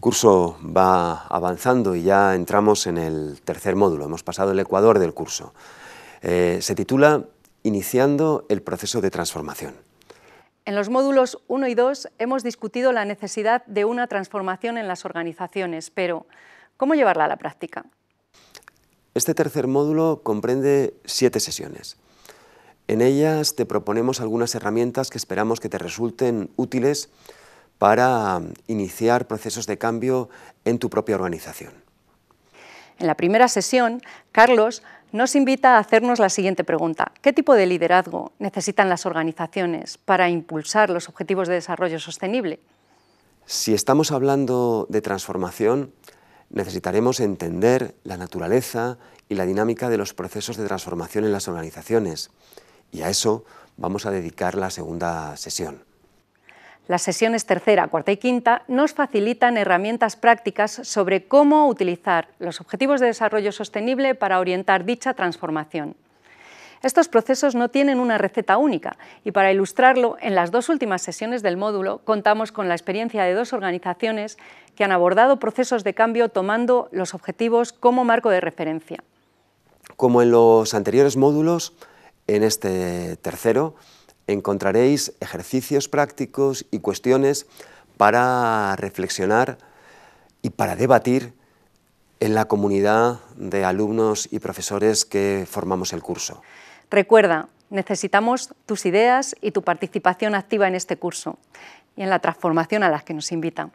curso va avanzando y ya entramos en el tercer módulo, hemos pasado el ecuador del curso. Eh, se titula Iniciando el proceso de transformación. En los módulos 1 y 2 hemos discutido la necesidad de una transformación en las organizaciones, pero ¿cómo llevarla a la práctica? Este tercer módulo comprende siete sesiones. En ellas te proponemos algunas herramientas que esperamos que te resulten útiles para mm, iniciar procesos de cambio en tu propia organización. En la primera sesión, Carlos nos invita a hacernos la siguiente pregunta. ¿Qué tipo de liderazgo necesitan las organizaciones para impulsar los objetivos de desarrollo sostenible? Si estamos hablando de transformación, necesitaremos entender la naturaleza y la dinámica de los procesos de transformación en las organizaciones. Y a eso vamos a dedicar la segunda sesión. Las sesiones tercera, cuarta y quinta nos facilitan herramientas prácticas sobre cómo utilizar los objetivos de desarrollo sostenible para orientar dicha transformación. Estos procesos no tienen una receta única y para ilustrarlo, en las dos últimas sesiones del módulo contamos con la experiencia de dos organizaciones que han abordado procesos de cambio tomando los objetivos como marco de referencia. Como en los anteriores módulos, en este tercero encontraréis ejercicios prácticos y cuestiones para reflexionar y para debatir en la comunidad de alumnos y profesores que formamos el curso. Recuerda, necesitamos tus ideas y tu participación activa en este curso y en la transformación a la que nos invitan.